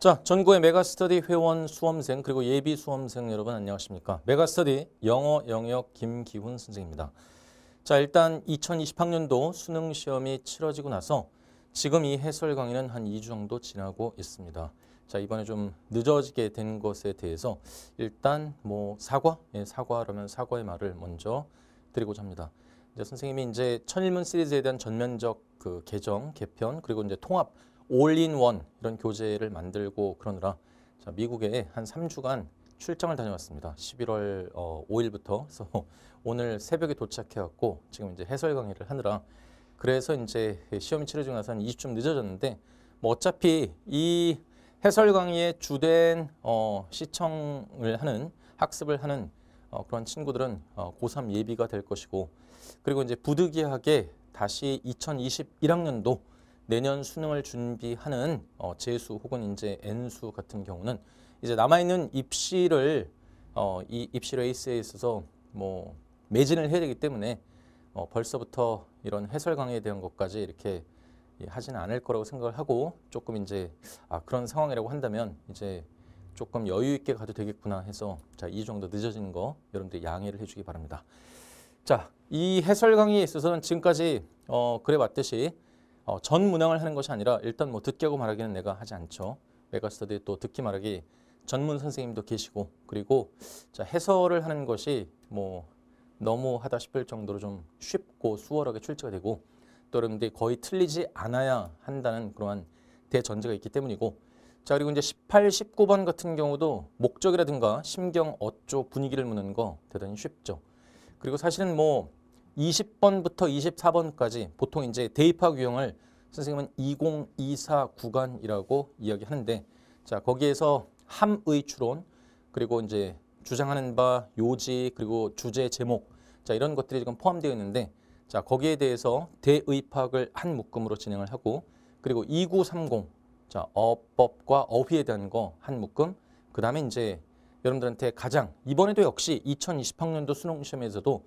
자, 전국의 메가스터디 회원 수험생 그리고 예비 수험생 여러분 안녕하십니까? 메가스터디 영어 영역 김기훈 선생입니다. 자, 일단 2020학년도 수능 시험이 치러지고 나서 지금 이 해설 강의는 한 2주 정도 지나고 있습니다. 자, 이번에 좀 늦어지게 된 것에 대해서 일단 뭐 사과, 예, 사과라면 사과의 말을 먼저 드리고자 합니다. 이제 선생님이 이제 천일문 시리즈에 대한 전면적 그 개정, 개편 그리고 이제 통합 올인원 이런 교재를 만들고 그러느라 자, 미국에 한 3주간 출장을 다녀왔습니다. 11월 어, 5일부터 그래서 오늘 새벽에 도착해왔고 지금 이제 해설 강의를 하느라 그래서 이제 시험이 치러지고 나서 한 20쯤 늦어졌는데 뭐 어차피 이 해설 강의의 주된 어, 시청을 하는 학습을 하는 어, 그런 친구들은 어, 고3 예비가 될 것이고 그리고 이제 부득이하게 다시 2021학년도 내년 수능을 준비하는 어, 재수 혹은 이제 N수 같은 경우는 이제 남아있는 입시를 어, 이 입시 레이스에 있어서 뭐 매진을 해야 되기 때문에 어, 벌써부터 이런 해설 강의에 대한 것까지 이렇게 예, 하지는 않을 거라고 생각을 하고 조금 이제 아 그런 상황이라고 한다면 이제 조금 여유 있게 가도 되겠구나 해서 자 이 정도 늦어지는 거 여러분들 양해를 해주기 바랍니다. 자 이 해설 강의에 있어서는 지금까지 어, 그래 봤듯이 어, 전 문항을 하는 것이 아니라 일단 뭐 듣기 하고 말하기는 내가 하지 않죠. 메가스터디 또 듣기 말하기 전문 선생님도 계시고 그리고 자, 해설을 하는 것이 뭐 너무 하다 싶을 정도로 좀 쉽고 수월하게 출제가 되고 또 여러분들이 거의 틀리지 않아야 한다는 그러한 대전제가 있기 때문이고 자 그리고 이제 18, 19번 같은 경우도 목적이라든가 심경, 어쩌 분위기를 묻는 거 대단히 쉽죠. 그리고 사실은 뭐 20번부터 24번까지 보통 이제 대입학 유형을 선생님은 2024 구간이라고 이야기하는데 자 거기에서 함의 추론 그리고 이제 주장하는 바 요지 그리고 주제 제목 자 이런 것들이 지금 포함되어 있는데 자 거기에 대해서 대의 학을한 묶음으로 진행을 하고 그리고 2930자 어법과 어휘에 대한 거 한 묶음 그 다음에 이제 여러분들한테 가장 이번에도 역시 2020학년도 수능 시험에서도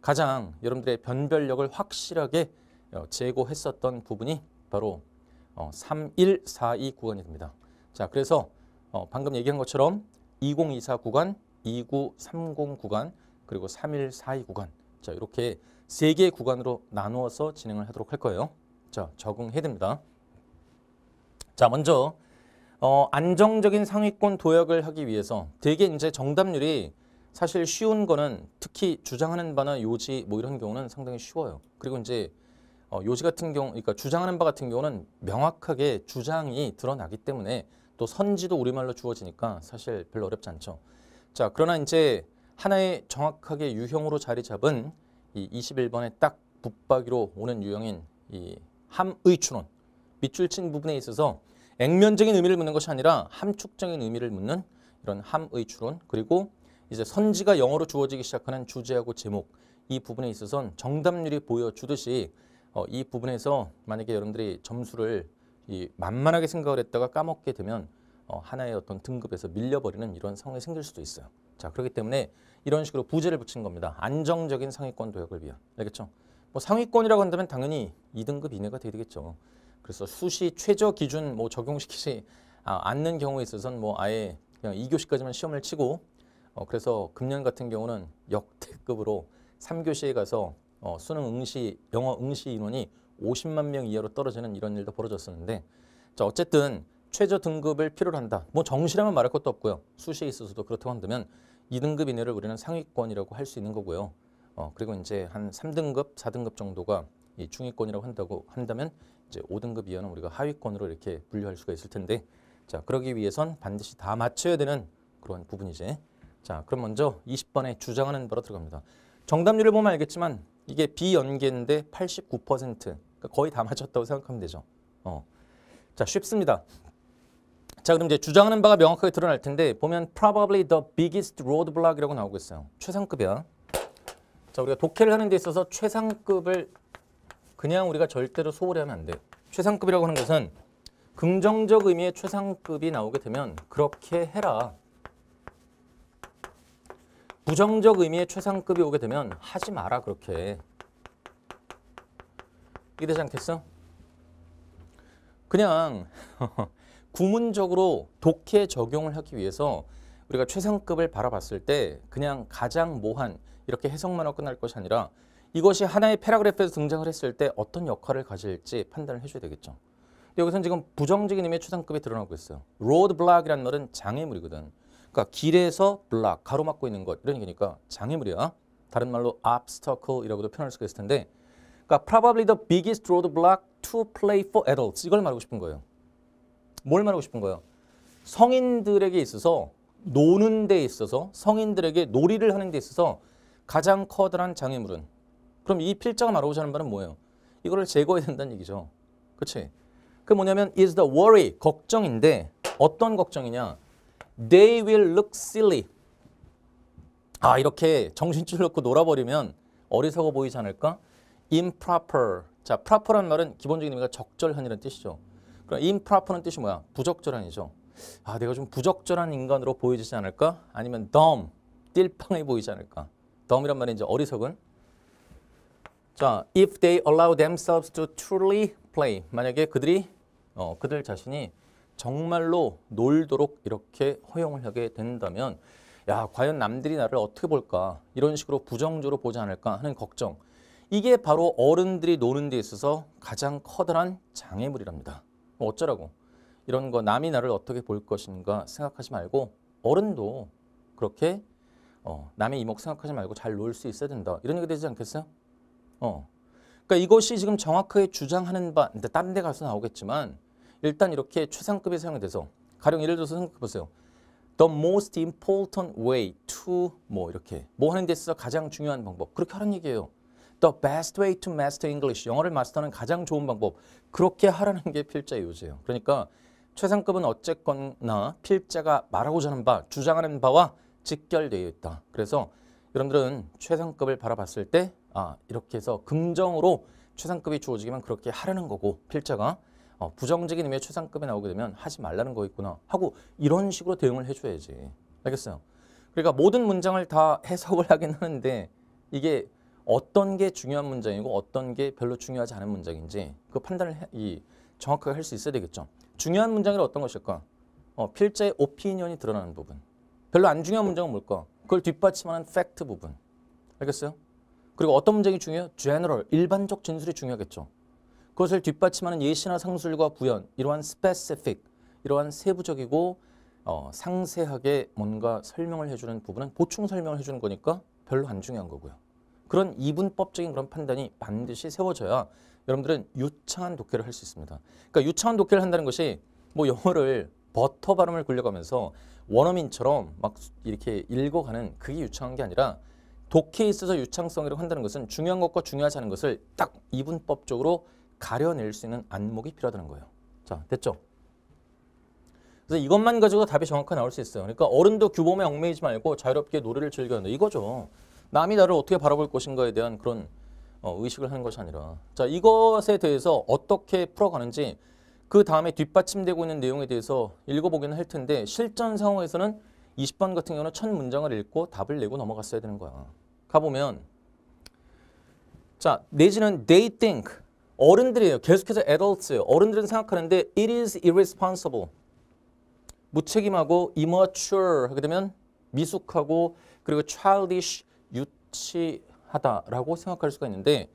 가장 여러분들의 변별력을 확실하게 어, 제고했었던 부분이 바로 3142 어, 구간이 됩니다. 자, 그래서 어, 방금 얘기한 것처럼 2024 구간, 2930 구간, 그리고 3142 구간 자 이렇게 세 개의 구간으로 나누어서 진행을 하도록 할 거예요. 자 적응해야 됩니다. 자 먼저 어, 안정적인 상위권 도약을 하기 위해서 대개 이제 정답률이 사실 쉬운 거는 특히 주장하는 바나 요지 뭐 이런 경우는 상당히 쉬워요. 그리고 이제 어, 요지 같은 경우, 그러니까 주장하는 바 같은 경우는 명확하게 주장이 드러나기 때문에 또 선지도 우리말로 주어지니까 사실 별로 어렵지 않죠. 자, 그러나 이제 하나의 정확하게 유형으로 자리 잡은 이 21번에 딱 붙박이로 오는 유형인 이 함의 추론, 밑줄 친 부분에 있어서 액면적인 의미를 묻는 것이 아니라 함축적인 의미를 묻는 이런 함의 추론, 그리고 이제 선지가 영어로 주어지기 시작하는 주제하고 제목 이 부분에 있어서는 정답률이 보여주듯이 어, 이 부분에서 만약에 여러분들이 점수를 이 만만하게 생각을 했다가 까먹게 되면 어, 하나의 어떤 등급에서 밀려버리는 이런 상황이 생길 수도 있어요. 자 그렇기 때문에 이런 식으로 부제를 붙인 겁니다. 안정적인 상위권 도약을 위한 알겠죠? 뭐 상위권이라고 한다면 당연히 2등급 이내가 돼야 되겠죠. 그래서 수시 최저 기준 뭐 적용시키지 아, 않는 경우에 있어서는 뭐 아예 그냥 2교시까지만 시험을 치고 어, 그래서 금년 같은 경우는 역대급으로 3교시에 가서 어, 수능 응시, 영어 응시 인원이 50만 명 이하로 떨어지는 이런 일도 벌어졌었는데 자 어쨌든 최저 등급을 필요로 한다. 뭐 정시라면 말할 것도 없고요. 수시에 있어서도 그렇다고 한다면 2등급 이내를 우리는 상위권이라고 할 수 있는 거고요. 어, 그리고 이제 한 3등급, 4등급 정도가 이 중위권이라고 한다고 한다면 이제 5등급 이하는 우리가 하위권으로 이렇게 분류할 수가 있을 텐데 자 그러기 위해선 반드시 다 맞춰야 되는 그런 부분이지. 자, 그럼 먼저 20번에 주장하는 바로 들어갑니다. 정답률을 보면 알겠지만 이게 비연계인데 89% 그러니까 거의 다 맞췄다고 생각하면 되죠. 어. 자, 쉽습니다. 자, 그럼 이제 주장하는 바가 명확하게 드러날 텐데 보면 probably the biggest roadblock이라고 나오고 있어요. 최상급이야. 자, 우리가 독해를 하는 데 있어서 최상급을 그냥 우리가 절대로 소홀히 하면 안돼 최상급이라고 하는 것은 긍정적 의미의 최상급이 나오게 되면 그렇게 해라 부정적 의미의 최상급이 오게 되면 하지 마라 그렇게. 이게 되지 않겠어? 그냥 구문적으로 독해 적용을 하기 위해서 우리가 최상급을 바라봤을 때 그냥 가장 모한 이렇게 해석만으로 끝날 것이 아니라 이것이 하나의 패라그래프에서 등장을 했을 때 어떤 역할을 가질지 판단을 해줘야 되겠죠. 여기서는 지금 부정적인 의미의 추상급이 드러나고 있어요. 로드블락이라는 말은 장애물이거든. 그러니까 길에서 블락, 가로막고 있는 것 이런 얘기니까 장애물이야. 다른 말로 obstacle이라고도 표현할 수가 있을 텐데 그러니까 probably the biggest roadblock to play for adults 이걸 말하고 싶은 거예요. 뭘 말하고 싶은 거예요? 성인들에게 있어서 노는 데 있어서 성인들에게 놀이를 하는 데 있어서 가장 커다란 장애물은 그럼 이 필자가 말하고자 하는 말은 뭐예요? 이거를 제거해야 된다는 얘기죠. 그렇지? 그 뭐냐면 is the worry 걱정인데 어떤 걱정이냐? They will look silly. 아 이렇게 정신줄 놓고 놀아버리면 어리석어 보이지 않을까? improper. 자, proper란 말은 기본적인 의미가 적절한이라는 뜻이죠. 그럼 improper는 뜻이 뭐야? 부적절한이죠. 아, 내가 좀 부적절한 인간으로 보여지 않을까? 아니면 dumb, 띨빵해 보이지 않을까? dumb이란 말은 이제 어리석은. 자, if they allow themselves to truly play. 만약에 그들이 어, 그들 자신이 정말로 놀도록 이렇게 허용을 하게 된다면 야 과연 남들이 나를 어떻게 볼까 이런 식으로 부정적으로 보지 않을까 하는 걱정 이게 바로 어른들이 노는 데 있어서 가장 커다란 장애물이랍니다. 뭐 어쩌라고 이런 거 남이 나를 어떻게 볼 것인가 생각하지 말고 어른도 그렇게 어, 남의 이목 생각하지 말고 잘 놀 수 있어야 된다. 이런 얘기 되지 않겠어요? 어. 그러니까 이것이 지금 정확하게 주장하는 바, 근 다른 데 가서 나오겠지만 일단 이렇게 최상급이 사용 돼서 가령 예를 들어서 생각해 보세요. The most important way to 뭐 이렇게 뭐 하는 데 있어서 가장 중요한 방법 그렇게 하는 얘기예요. The best way to master English 영어를 마스터하는 가장 좋은 방법 그렇게 하라는 게 필자의 요지예요. 그러니까 최상급은 어쨌거나 필자가 말하고자 하는 바 주장하는 바와 직결되어 있다. 그래서 여러분들은 최상급을 바라봤을 때 아, 이렇게 해서 긍정으로 최상급이 주어지기만 그렇게 하라는 거고 필자가 어, 부정적인 의미의 최상급이 나오게 되면 하지 말라는 거있구나 하고 이런 식으로 대응을 해줘야지. 알겠어요? 그러니까 모든 문장을 다 해석을 하긴 하는데 이게 어떤 게 중요한 문장이고 어떤 게 별로 중요하지 않은 문장인지 그 판단을 해, 이, 정확하게 할 수 있어야 되겠죠. 중요한 문장이 어떤 것일까? 어, 필자의 오피니언이 드러나는 부분. 별로 안 중요한 문장은 뭘까? 그걸 뒷받침하는 팩트 부분. 알겠어요? 그리고 어떤 문장이 중요해요? 제너럴, 일반적 진술이 중요하겠죠. 그것을 뒷받침하는 예시나 상술과 구현, 이러한 스페시픽, 이러한 세부적이고 어, 상세하게 뭔가 설명을 해주는 부분은 보충 설명을 해주는 거니까 별로 안 중요한 거고요. 그런 이분법적인 그런 판단이 반드시 세워져야 여러분들은 유창한 독해를 할 수 있습니다. 그러니까 유창한 독해를 한다는 것이 뭐 영어를 버터 발음을 굴려가면서 원어민처럼 막 이렇게 읽어가는 그게 유창한 게 아니라 독해에 있어서 유창성이라고 한다는 것은 중요한 것과 중요하지 않은 것을 딱 이분법적으로 가려낼 수 있는 안목이 필요하다는 거예요. 자, 됐죠? 그래서 이것만 가지고 답이 정확하게 나올 수 있어요. 그러니까 어른도 규범에 얽매이지 말고 자유롭게 노래를 즐겨야 한다. 이거죠. 남이 나를 어떻게 바라볼 것인가에 대한 그런 어, 의식을 하는 것이 아니라 자 이것에 대해서 어떻게 풀어가는지 그 다음에 뒷받침되고 있는 내용에 대해서 읽어보기는 할 텐데 실전 상황에서는 20번 같은 경우는 첫 문장을 읽고 답을 내고 넘어갔어야 되는 거야. 가보면 자 내지는 they think 어른들이에요. 계속해서 adults, 어른들은 생각하는데 it is irresponsible. 무책임하고 immature 하게 되면 미숙하고 그리고 childish, 유치하다라고 생각할 수가 있는데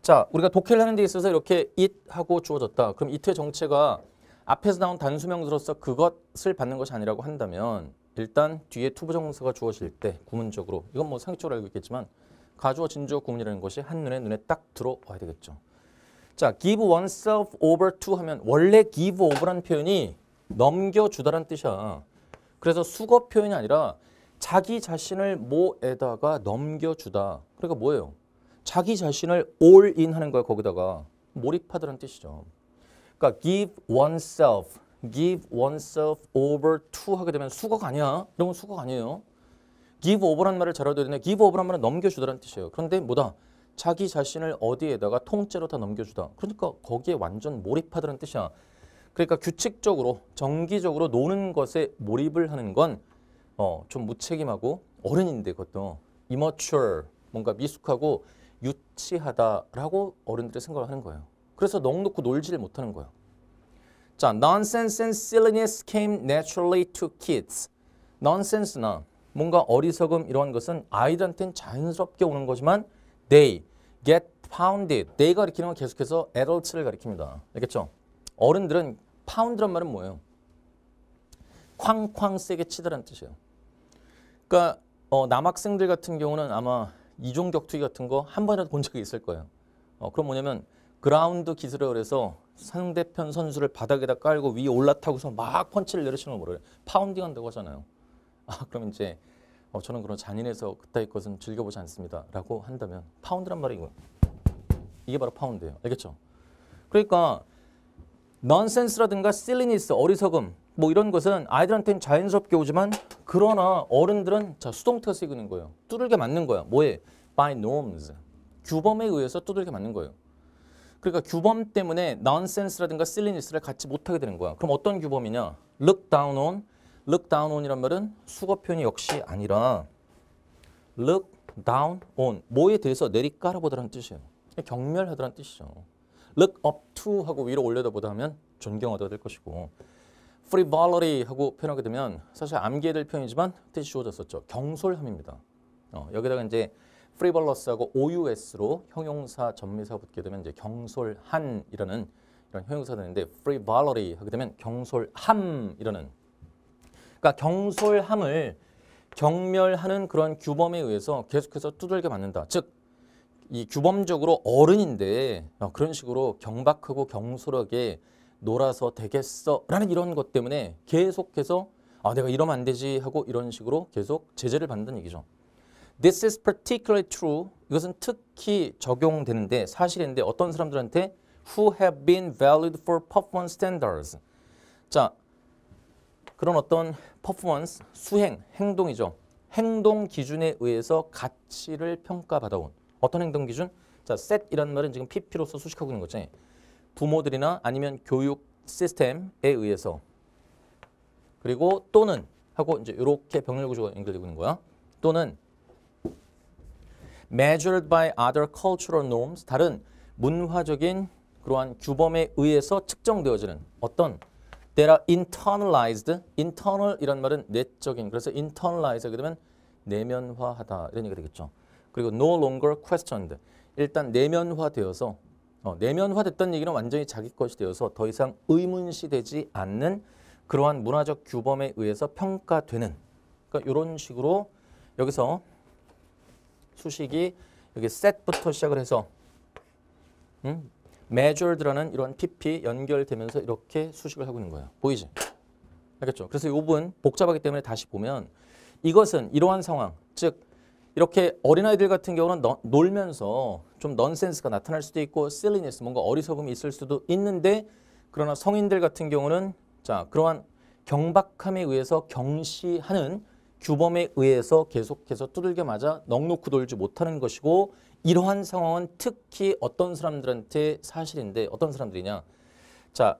자, 우리가 독해를 하는 데 있어서 이렇게 it 하고 주어졌다. 그럼 it의 정체가 앞에서 나온 단수명으로서 그것을 받는 것이 아니라고 한다면 일단 뒤에 투부정서가 주어질 때 구문적으로 이건 뭐 상식적으로 알고 있겠지만 가주어 진주어 구문이라는 것이 한눈에 눈에 딱 들어와야 되겠죠. 자, give oneself over to 하면 원래 give o v e r 란 표현이 넘겨주다라는 뜻이야. 그래서 수거 표현이 아니라 자기 자신을 뭐에다가 넘겨주다. 그러니까 뭐예요? 자기 자신을 all in 하는 거야, 거기다가. 몰입하다란 뜻이죠. 그러니까 give oneself, give oneself over to 하게 되면 수거가 아니야. 이런 건 수거가 아니에요. give over란 말을 잘알아야 되는데 give over란 말은 넘겨주다라는 뜻이에요. 그런데 뭐다? 자기 자신을 어디에다가 통째로 다 넘겨주다. 그러니까 거기에 완전 몰입하다는 뜻이야. 그러니까 규칙적으로 정기적으로 노는 것에 몰입을 하는 건좀 어, 무책임하고 어른인데 그것도 immature 뭔가 미숙하고 유치하다라고 어른들이 생각을 하는 거예요. 그래서 넉놓고 놀지를 못하는 거예요. 자, nonsense and silliness came naturally to kids. nonsense나 뭔가 어리석음 이런 것은 아이들한테는 자연스럽게 오는 거지만 they, get pounded. they가 가리키는 건 계속해서 adults를 가리킵니다. 알겠죠? 어른들은 pound란 말은 뭐예요? 쾅쾅 세게 치다라 뜻이에요. 그러니까 어, 남학생들 같은 경우는 아마 이종 격투기 같은 거 한 번이라도 본 적이 있을 거예요. 어, 그럼 뭐냐면 그라운드 기술을 그래서 상대편 선수를 바닥에다 깔고 위에 올라타고서 막 펀치를 내리치는 걸 뭐래요? 파운딩 한다고 하잖아요. 아, 그럼 이제 어, 저는 그런 잔인해서 그따위 것은 즐겨보지 않습니다. 라고 한다면 파운드란 말이 이거 이게 바로 파운드예요. 알겠죠? 그러니까 넌센스라든가 실리니스, 어리석음 뭐 이런 것은 아이들한테는 자연스럽게 오지만 그러나 어른들은 자 수동태가 쓰이는 거예요. 두들겨 맞는 거야. 뭐에? By norms. 규범에 의해서 두들겨 맞는 거예요. 그러니까 규범 때문에 넌센스라든가 실리니스를 갖지 못하게 되는 거야. 그럼 어떤 규범이냐? Look down on look down on이란 말은 수거 표현이 역시 아니라 look down on 뭐에 대해서 내리깔아보다라는 뜻이에요. 경멸하다라는 뜻이죠. look up to 하고 위로 올려다보다 하면 존경하다 될 것이고 frivolity 하고 표현하게 되면 사실 암기해야 될 표현이지만 뜻이 주어졌었죠. 경솔함입니다. 어, 여기다가 이제 frivolus하고 OUS로 형용사 전미사 붙게 되면 이제 경솔한이라는 이런 형용사 되는데 frivolity 하게 되면 경솔함이라는 그러니까 경솔함을 경멸하는 그런 규범에 의해서 계속해서 두들겨 맞는다. 즉, 이 규범적으로 어른인데 어, 그런 식으로 경박하고 경솔하게 놀아서 되겠어 라는 이런 것 때문에 계속해서 아 내가 이러면 안 되지 하고 이런 식으로 계속 제재를 받는 얘기죠. This is particularly true. 이것은 특히 적용되는데 사실인데 어떤 사람들한테 who have been valued for performance standards. 자, 그런 어떤 퍼포먼스, 수행, 행동이죠. 행동 기준에 의해서 가치를 평가받아온 어떤 행동 기준? 자, 셋 이란 말은 지금 PP로서 수식하고 있는 거지. 부모들이나 아니면 교육 시스템에 의해서 그리고 또는 하고 이제 이렇게 병렬 구조가 연결되고 있는 거야. 또는 measured by other cultural norms 다른 문화적인 그러한 규범에 의해서 측정되어지는 어떤 There are internalized. internal 이런 말은 내적인. 그래서 internalize 그러면 내면화하다 이런 얘기가 되겠죠. 그리고 no longer questioned. 일단 내면화되어서 어, 내면화됐다 얘기는 완전히 자기 것이 되어서 더 이상 의문시되지 않는 그러한 문화적 규범에 의해서 평가되는 그러니까 이런 식으로 여기서 수식이 여기 set부터 시작을 해서 음? 매졸드 s 라는 이런 PP 연결되면서 이렇게 수식을 하고 있는 거예요. 보이지? 알겠죠? 그래서 이 부분 복잡하기 때문에 다시 보면 이것은 이러한 상황, 즉 이렇게 어린아이들 같은 경우는 너, 놀면서 좀 넌센스가 나타날 수도 있고 s i l l 뭔가 어리석음이 있을 수도 있는데 그러나 성인들 같은 경우는 자 그러한 경박함에 의해서 경시하는 규범에 의해서 계속해서 두들겨 맞아 넉넉히 돌지 못하는 것이고 이러한 상황은 특히 어떤 사람들한테 사실인데 어떤 사람들이냐 자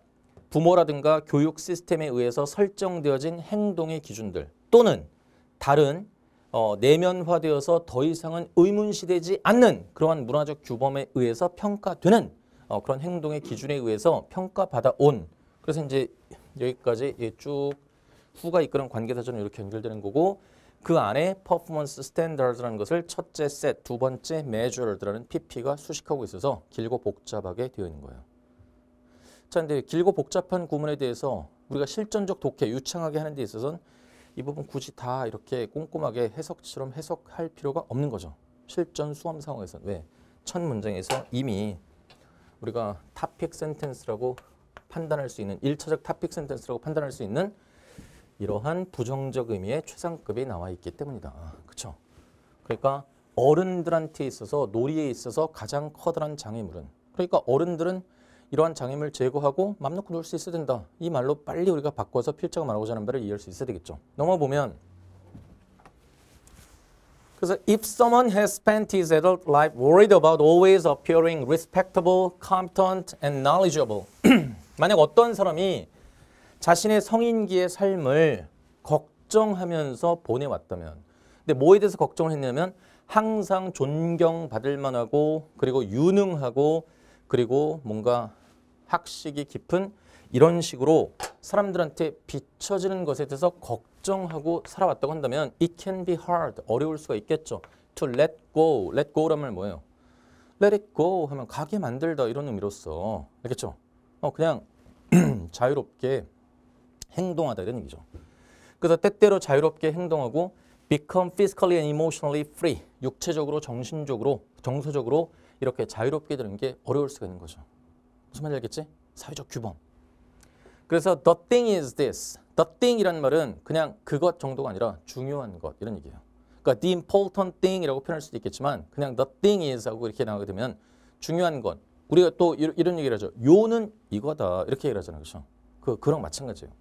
부모라든가 교육 시스템에 의해서 설정되어진 행동의 기준들 또는 다른 어, 내면화되어서 더 이상은 의문시되지 않는 그러한 문화적 규범에 의해서 평가되는 어, 그런 행동의 기준에 의해서 평가받아온 그래서 이제 여기까지 예, 쭉 후가 이끄는 관계사전은 이렇게 연결되는 거고 그 안에 퍼포먼스 스탠더드라는 것을 첫째 셋, 두 번째 매주얼드라는 PP가 수식하고 있어서 길고 복잡하게 되어 있는 거예요. 자, 근데 길고 복잡한 구문에 대해서 우리가 실전적 독해, 유창하게 하는 데 있어서는 이 부분 굳이 다 이렇게 꼼꼼하게 해석처럼 해석할 필요가 없는 거죠. 실전 수험 상황에서는. 왜? 첫 문장에서 이미 우리가 타픽 센텐스라고 판단할 수 있는 일차적 타픽 센텐스라고 판단할 수 있는 이러한 부정적 의미의 최상급이 나와 있기 때문이다. 그렇죠? 그러니까 어른들한테 있어서 놀이에 있어서 가장 커다란 장애물은 그러니까 어른들은 이러한 장애물 제거하고 맘 놓고 놀 수 있어야 된다. 이 말로 빨리 우리가 바꿔서 필자가 말하고자 하는 말을 이해할 수 있어야 되겠죠. 넘어 보면 그래서 if someone has spent his adult life worried about always appearing respectable, competent and knowledgeable 만약 어떤 사람이 자신의 성인기의 삶을 걱정하면서 보내왔다면 근데 뭐에 대해서 걱정을 했냐면 항상 존경받을 만하고 그리고 유능하고 그리고 뭔가 학식이 깊은 이런 식으로 사람들한테 비춰지는 것에 대해서 걱정하고 살아왔다고 한다면 it can be hard, 어려울 수가 있겠죠. to let go, let go라면 뭐예요? let it go 하면 가게 만들다 이런 의미로써 알겠죠? 어, 그냥 자유롭게 행동하다 이런 얘기죠. 그래서 때때로 자유롭게 행동하고 become physically and emotionally free 육체적으로 정신적으로 정서적으로 이렇게 자유롭게 되는 게 어려울 수가 있는 거죠. 무슨 말인지 알겠지? 사회적 규범. 그래서 the thing is this. the thing이라는 말은 그냥 그것 정도가 아니라 중요한 것 이런 얘기예요. 그러니까 the important thing이라고 표현할 수도 있겠지만 그냥 the thing is 하고 이렇게 나가게 되면 중요한 것. 우리가 또 이런 얘기를 하죠. 요는 이거다 이렇게 얘기를 하잖아요. 그렇죠? 그, 그랑 마찬가지예요.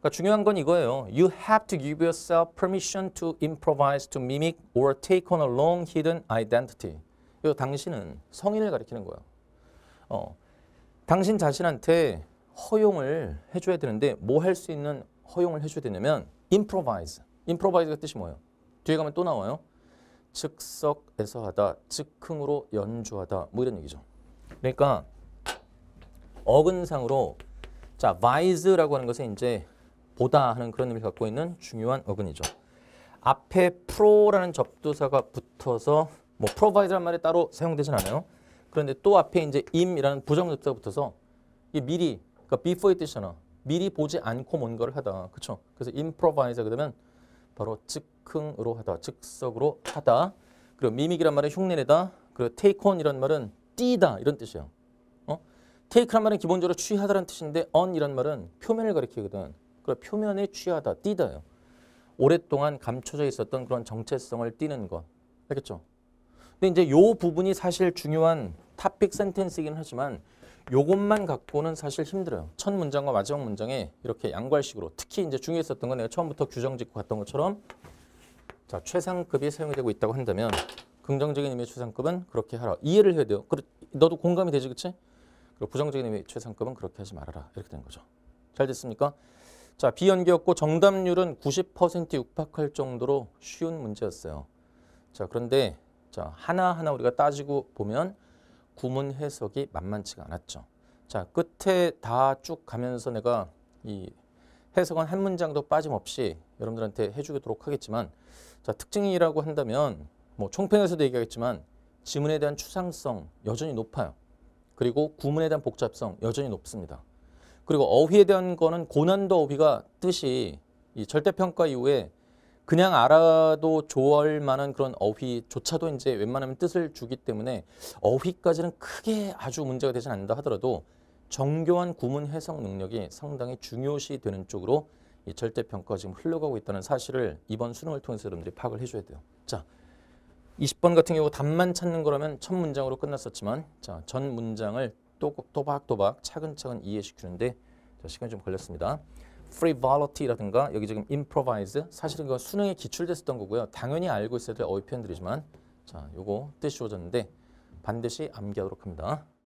그러니까 중요한 건 이거예요. You have to give yourself permission to improvise, to mimic, or take on a long hidden identity. 이 당신은 성인을 가리키는 거예 어, 당신 자신한테 허용을 해줘야 되는데 뭐 할 수 있는 허용을 해줘야 되냐면 improvise. improvise가 뜻이 뭐예요? 뒤에 가면 또 나와요. 즉석에서 하다, 즉흥으로 연주하다 뭐 이런 얘기죠. 그러니까 어근상으로 자 vise라고 하는 것은 이제 보다 하는 그런 의미를 갖고 있는 중요한 어근이죠. 앞에 pro라는 접두사가 붙어서 뭐 provide란 말이 따로 사용되진 않아요. 그런데 또 앞에 이제 im이라는 부정접두사가 붙어서 이게 미리 그러니까 before 뜻이잖아. 미리 보지 않고 뭔가를 하다. 그렇죠? 그래서 improvise 그러면 바로 즉흥으로 하다. 즉석으로 하다. 그리고 미믹이란 말은 흉내내다. 그리고 take on이란 말은 뛰다 이런 뜻이에요. 어? take란 말은 기본적으로 취하다라는 뜻인데 on 이란 말은 표면을 가리키거든. 그 표면에 취하다, 띠다요. 오랫동안 감춰져 있었던 그런 정체성을 띠는 것. 알겠죠? 근데 이제 요 부분이 사실 중요한 탑픽 센텐스이긴 하지만 요것만 갖고는 사실 힘들어요. 첫 문장과 마지막 문장에 이렇게 양괄식으로 특히 이제 중요했었던 건 내가 처음부터 규정 짓고 갔던 것처럼 자 최상급이 사용 되고 있다고 한다면 긍정적인 의미의 최상급은 그렇게 하라. 이해를 해야 돼요. 그래, 너도 공감이 되지 그치? 그리고 부정적인 의미의 최상급은 그렇게 하지 말아라. 이렇게 된 거죠. 잘 됐습니까? 자, 비연기였고 정답률은 90% 육박할 정도로 쉬운 문제였어요. 자, 그런데 자, 하나하나 우리가 따지고 보면 구문 해석이 만만치가 않았죠. 자, 끝에 다 쭉 가면서 내가 이 해석은 한 문장도 빠짐없이 여러분들한테 해주도록 하겠지만 자, 특징이라고 한다면 뭐 총평에서도 얘기하겠지만 지문에 대한 추상성 여전히 높아요. 그리고 구문에 대한 복잡성 여전히 높습니다. 그리고 어휘에 대한 거는 고난도 어휘가 뜻이 이 절대평가 이후에 그냥 알아도 좋아할 만한 그런 어휘조차도 이제 웬만하면 뜻을 주기 때문에 어휘까지는 크게 아주 문제가 되지 않는다 하더라도 정교한 구문 해석 능력이 상당히 중요시 되는 쪽으로 이 절대평가 지금 흘러가고 있다는 사실을 이번 수능을 통해서 여러분들이 파악을 해줘야 돼요. 자, 20번 같은 경우 답만 찾는 거라면 첫 문장으로 끝났었지만 자, 전 문장을 또박또박 차근차근 이해시키는데 시간이 좀 걸렸습니다. frivolity라든가 여기 지금 improvise 사실은 이거 수능에 기출됐었던 거고요. 당연히 알고 있어야 될 어휘 표현들이지만 자, 요거 뜻이 오졌는데 반드시 암기하도록 합니다.